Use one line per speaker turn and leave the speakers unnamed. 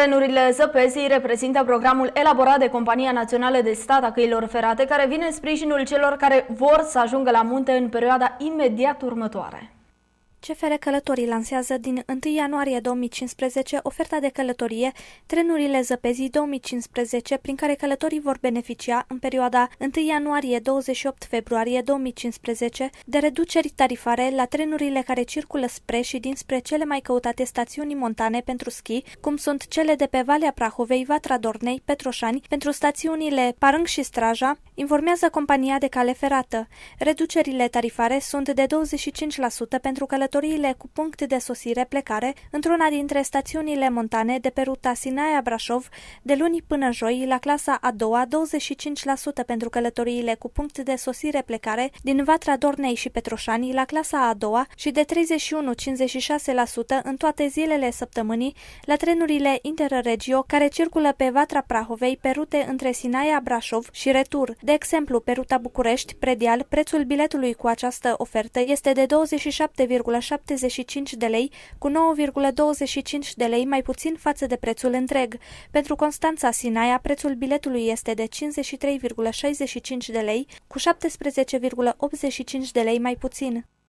Trenurile Zăpezii reprezintă programul elaborat de Compania Națională de Stat a Căilor Ferate, care vine în sprijinul celor care vor să ajungă la munte în perioada imediat următoare. CFR Călătorii lansează din 1 ianuarie 2015 oferta de călătorie Trenurile Zăpezii 2015, prin care călătorii vor beneficia în perioada 1 ianuarie-28 februarie 2015 de reduceri tarifare la trenurile care circulă spre și dinspre cele mai căutate stațiuni montane pentru schi, cum sunt cele de pe Valea Prahovei, Vatra Dornei, Petroșani, pentru stațiunile Parâng și Straja, informează compania de cale ferată. Reducerile tarifare sunt de 25% pentru călătorii călătoriile cu punct de sosire-plecare într-una dintre stațiunile montane de pe ruta Sinaia-Brașov de luni până joi la clasa a doua, 25% pentru călătoriile cu punct de sosire-plecare din Vatra Dornei și Petroșani la clasa a doua și de 31-56% în toate zilele săptămânii la trenurile interregio care circulă pe Vatra Prahovei pe rute între Sinaia-Brașov și retur. De exemplu, pe ruta București, predial, prețul biletului cu această ofertă este de 27, de lei, cu 9,25 de lei mai puțin față de prețul întreg. Pentru Constanța Sinaia, prețul biletului este de 53,65 de lei, cu 17,85 de lei mai puțin.